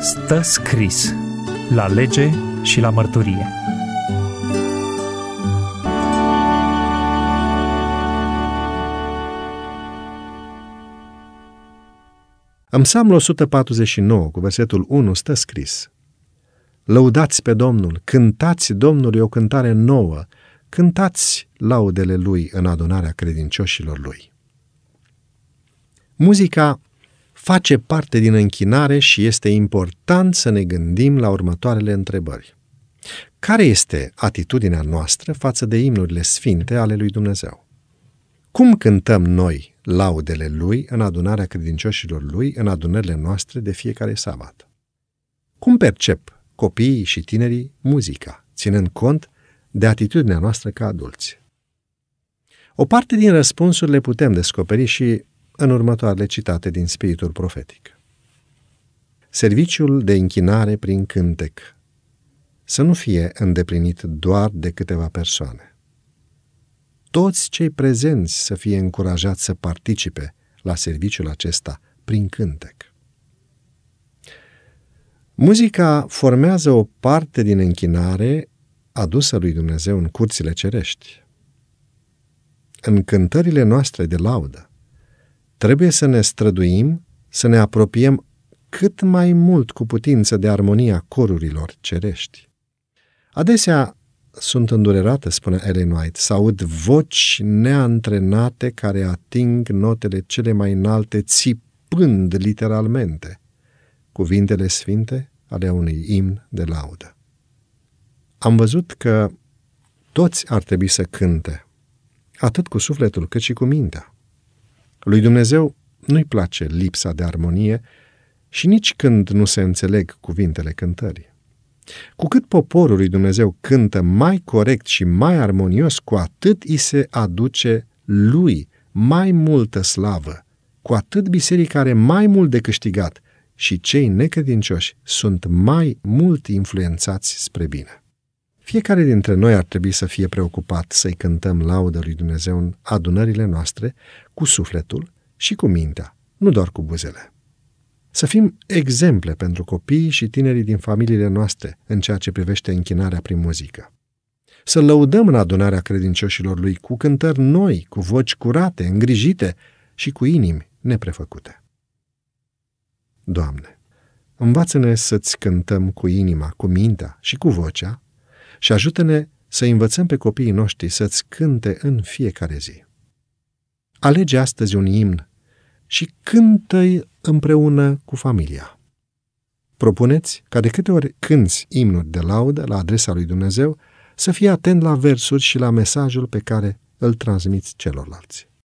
stă scris la lege și la mărturie. În Psalmul 149, cu versetul 1, stă scris Lăudați pe Domnul, cântați Domnului o cântare nouă, cântați laudele Lui în adunarea credincioșilor Lui. Muzica face parte din închinare și este important să ne gândim la următoarele întrebări. Care este atitudinea noastră față de imnurile sfinte ale lui Dumnezeu? Cum cântăm noi laudele lui în adunarea credincioșilor lui în adunările noastre de fiecare sabat? Cum percep copiii și tinerii muzica, ținând cont de atitudinea noastră ca adulți? O parte din răspunsuri le putem descoperi și în următoarele citate din Spiritul Profetic. Serviciul de închinare prin cântec să nu fie îndeplinit doar de câteva persoane. Toți cei prezenți să fie încurajați să participe la serviciul acesta prin cântec. Muzica formează o parte din închinare adusă lui Dumnezeu în curțile cerești. În cântările noastre de laudă, Trebuie să ne străduim să ne apropiem cât mai mult cu putință de armonia corurilor cerești. Adesea sunt îndurerată, spune Ellen White, să aud voci neantrenate care ating notele cele mai înalte, țipând literalmente cuvintele sfinte ale unui imn de laudă. Am văzut că toți ar trebui să cânte, atât cu sufletul cât și cu mintea. Lui Dumnezeu nu-i place lipsa de armonie și nici când nu se înțeleg cuvintele cântării. Cu cât poporul lui Dumnezeu cântă mai corect și mai armonios, cu atât îi se aduce lui mai multă slavă, cu atât biserica are mai mult de câștigat și cei necredincioși sunt mai mult influențați spre bine. Fiecare dintre noi ar trebui să fie preocupat să-i cântăm laudă lui Dumnezeu în adunările noastre, cu sufletul și cu mintea, nu doar cu buzele. Să fim exemple pentru copiii și tinerii din familiile noastre în ceea ce privește închinarea prin muzică. Să lăudăm în adunarea credincioșilor lui cu cântări noi, cu voci curate, îngrijite și cu inimi neprefăcute. Doamne, învață-ne să-ți cântăm cu inima, cu mintea și cu vocea și ajută-ne să învățăm pe copiii noștri să-ți cânte în fiecare zi. Alege astăzi un imn și cântă-i împreună cu familia. Propuneți ca de câte ori cânți imnuri de laudă la adresa lui Dumnezeu, să fii atent la versuri și la mesajul pe care îl transmiți celorlalți.